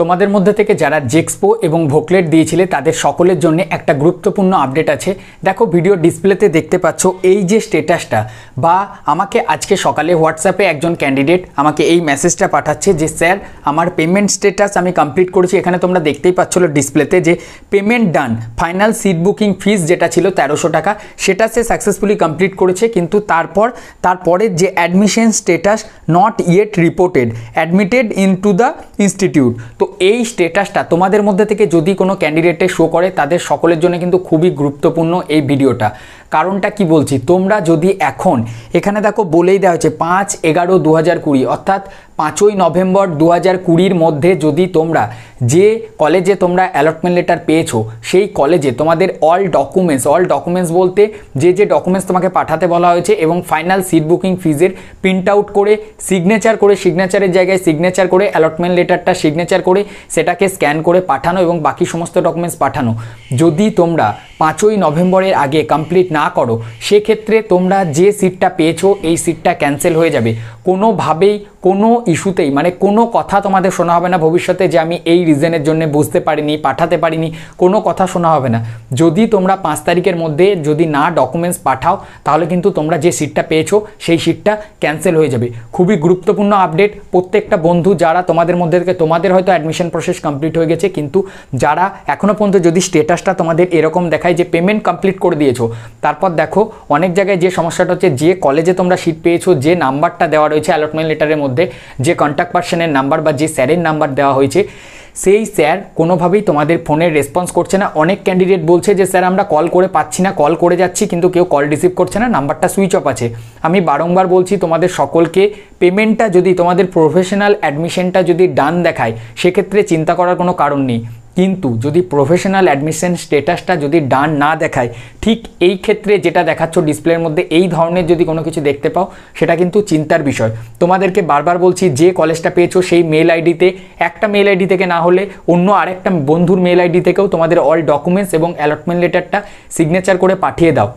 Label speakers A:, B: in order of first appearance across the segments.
A: তোমাদের মধ্যে থেকে যারা জেক্সপো এবং ভোকলেট দিয়েছিলে তাদের সকলের জন্য একটা গুরুত্বপূর্ণ আপডেট আছে দেখো ভিডিও ডিসপ্লেতে দেখতে পাচ্ছ এই যে স্টেটাসটা বা আমাকে আজকে সকালে হোয়াটসঅ্যাপে একজন ক্যান্ডিডেট আমাকে এই মেসেজটা পাঠাচ্ছে যে স্যার আমার পেমেন্ট স্টেটাস আমি কমপ্লিট করেছি এখানে তোমরা দেখতেই পাচ্ছ ডিসপ্লেতে যে payment done final seat booking fees যেটা ছিল তেরোশো টাকা সেটা সে সাকসেসফুলি কমপ্লিট করেছে কিন্তু তারপর তারপরের যে admission status not yet reported admitted into the institute তো এই স্টেটাসটা তোমাদের মধ্যে থেকে যদি কোনো ক্যান্ডিডেটে শো করে তাদের সকলের জন্য কিন্তু খুবই গুরুত্বপূর্ণ এই ভিডিওটা কারণটা কি বলছি তোমরা যদি এখন এখানে দেখো বলেই দেওয়া হয়েছে পাঁচ এগারো দু হাজার কুড়ি অর্থাৎ পাঁচই নভেম্বর দু হাজার কুড়ির মধ্যে যদি তোমরা যে কলেজে তোমরা অ্যালটমেন্ট লেটার পেয়েছো সেই কলেজে তোমাদের অল ডকুমেন্টস অল ডকুমেন্টস বলতে যে যে ডকুমেন্টস তোমাকে পাঠাতে বলা হয়েছে এবং ফাইনাল সিট বুকিং ফিজের প্রিন্ট আউট করে সিগনেচার করে সিগনেচারের জায়গায় সিগনেচার করে অ্যালটমেন্ট লেটারটা সিগনেচার করে সেটাকে স্ক্যান করে পাঠানো এবং বাকি সমস্ত ডকুমেন্টস পাঠানো যদি তোমরা পাঁচই নভেম্বরের আগে কমপ্লিট না করো সেক্ষেত্রে তোমরা যে সিটটা পেয়েছো এই সিটটা ক্যান্সেল হয়ে যাবে কোনোভাবেই কোনো ইস্যুতেই মানে কোনো কথা তোমাদের শোনা হবে না ভবিষ্যতে যে আমি এই রিজনের জন্য বুঝতে পারিনি পাঠাতে পারিনি কোনো কথা শোনা হবে না যদি তোমরা পাঁচ তারিখের মধ্যে যদি না ডকুমেন্টস পাঠাও তাহলে কিন্তু তোমরা যে সিটটা পেয়েছো সেই সিটটা ক্যান্সেল হয়ে যাবে খুবই গুরুত্বপূর্ণ আপডেট প্রত্যেকটা বন্ধু যারা তোমাদের মধ্যে থেকে তোমাদের হয়তো অ্যাডমিশন প্রসেস কমপ্লিট হয়ে গেছে কিন্তু যারা এখনও পর্যন্ত যদি স্টেটাসটা তোমাদের এরকম দেখায় যে পেমেন্ট কমপ্লিট করে দিয়েছো তারপর দেখো অনেক জায়গায় যে সমস্যাটা হচ্ছে যে কলেজে তোমরা সিট পেয়েছো যে নাম্বারটা দেওয়া রয়েছে অ্যালটমেন্ট লেটারের মধ্যে যে কন্ট্যাক্ট পার্সনের নাম্বার বা যে স্যারের নাম্বার দেওয়া হয়েছে সেই স্যার কোনোভাবেই তোমাদের ফোনের রেসপন্স করছে না অনেক ক্যান্ডিডেট বলছে যে স্যার আমরা কল করে পাচ্ছি না কল করে যাচ্ছি কিন্তু কেউ কল রিসিভ করছে না নাম্বারটা সুইচ অফ আছে আমি বারংবার বলছি তোমাদের সকলকে পেমেন্টটা যদি তোমাদের প্রফেশনাল অ্যাডমিশনটা যদি ডান দেখায় সেক্ষেত্রে চিন্তা করার কোনো কারণ নেই কিন্তু যদি প্রফেশনাল অ্যাডমিশন স্টেটাসটা যদি ডান না দেখায় ঠিক এই ক্ষেত্রে যেটা দেখাচ্ছ ডিসপ্লের মধ্যে এই ধরনের যদি কোনো কিছু দেখতে পাও সেটা কিন্তু চিন্তার বিষয় তোমাদেরকে বারবার বলছি যে কলেজটা পেয়েছো সেই মেল আইডিতে একটা মেল আইডি থেকে না হলে অন্য আরেকটা বন্ধুর মেল আইডি থেকেও তোমাদের অল ডকুমেন্টস এবং অ্যালটমেন্ট লেটারটা সিগনেচার করে পাঠিয়ে দাও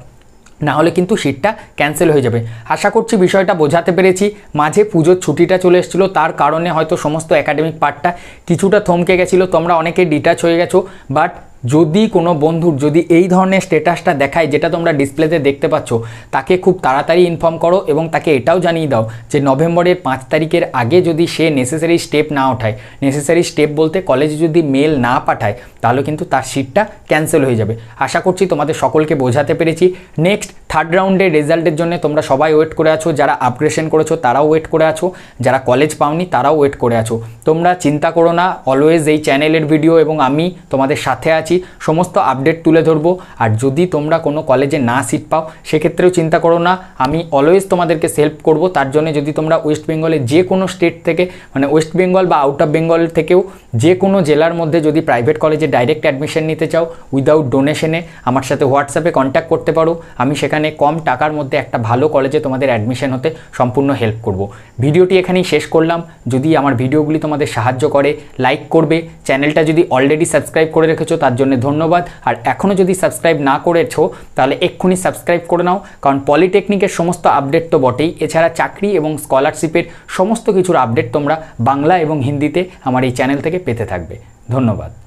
A: না হলে কিন্তু সিটটা ক্যান্সেল হয়ে যাবে আশা করছি বিষয়টা বোঝাতে পেরেছি মাঝে পুজোর ছুটিটা চলে এসেছিলো তার কারণে হয়তো সমস্ত একাডেমিক পার্টটা কিছুটা থমকে গেছিলো তোমরা অনেকে ডিটাচ হয়ে গেছো বাট যদি কোনো বন্ধুর যদি এই ধরনের স্টেটাসটা দেখায় যেটা তোমরা ডিসপ্লেতে দেখতে পাচ্ছ তাকে খুব তাড়াতাড়ি ইনফর্ম করো এবং তাকে এটাও জানিয়ে দাও যে নভেম্বরের পাঁচ তারিখের আগে যদি সে নেসেসারি স্টেপ না ওঠায় নেসেসারি স্টেপ বলতে কলেজে যদি মেল না পাঠায় তাহলে কিন্তু তার সিটটা ক্যান্সেল হয়ে যাবে আশা করছি তোমাদের সকলকে বোঝাতে পেরেছি নেক্সট থার্ড রাউন্ডে রেজাল্টের জন্য তোমরা সবাই ওয়েট করে আছো যারা আপগ্রেশন করেছো তারাও ওয়েট করে আছো যারা কলেজ পাওনি তারাও ওয়েট করে আছো তোমরা চিন্তা করো না অলওয়েজ এই চ্যানেলের ভিডিও এবং আমি তোমাদের সাথে আছি সমস্ত আপডেট তুলে ধরবো আর যদি তোমরা কোনো কলেজে না সিট পাও সেক্ষেত্রেও চিন্তা করো না আমি অলওয়েজ তোমাদেরকে সেল্প করব তার জন্য যদি তোমরা ওয়েস্ট বেঙ্গলে যে কোনো স্টেট থেকে মানে ওয়েস্ট বেঙ্গল বা আউট অফ বেঙ্গল থেকেও যে কোনো জেলার মধ্যে যদি প্রাইভেট কলেজে ডাইরেক্ট অ্যাডমিশন নিতে চাও উইদাউট ডোনেশনে আমার সাথে হোয়াটসঅ্যাপে কন্ট্যাক্ট করতে পারো আমি সেখানে এখানে কম টাকার মধ্যে একটা ভালো কলেজে তোমাদের অ্যাডমিশন হতে সম্পূর্ণ হেল্প করব। ভিডিওটি এখানেই শেষ করলাম যদি আমার ভিডিওগুলি তোমাদের সাহায্য করে লাইক করবে চ্যানেলটা যদি অলরেডি সাবস্ক্রাইব করে রেখেছো তার জন্য ধন্যবাদ আর এখনও যদি সাবস্ক্রাইব না করেছো তাহলে এক্ষুনি সাবস্ক্রাইব করে নাও কারণ পলিটেকনিকের সমস্ত আপডেট তো বটেই এছাড়া চাকরি এবং স্কলারশিপের সমস্ত কিছুর আপডেট তোমরা বাংলা এবং হিন্দিতে আমার এই চ্যানেল থেকে পেতে থাকবে ধন্যবাদ